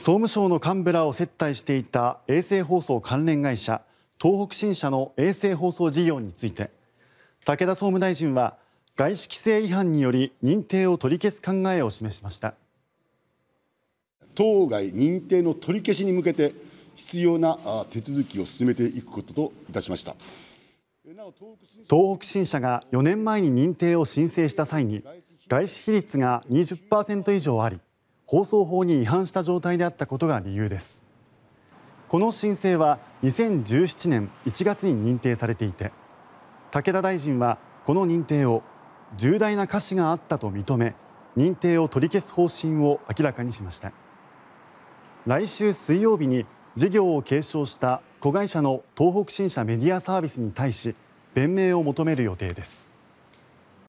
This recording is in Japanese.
総務省の幹部らを接待していた衛星放送関連会社東北新社の衛星放送事業について武田総務大臣は外資規制違反により認定を取り消す考えを示しました当該認定の取り消しに向けて必要な手続きを進めていくことといたしました東北新社が4年前に認定を申請した際に外資比率が20%以上あり放送法に違反した状態であったことが理由です。この申請は2017年1月に認定されていて武田大臣はこの認定を重大な瑕疵があったと認め認定を取り消す方針を明らかにしました来週水曜日に事業を継承した子会社の東北新社メディアサービスに対し弁明を求める予定です。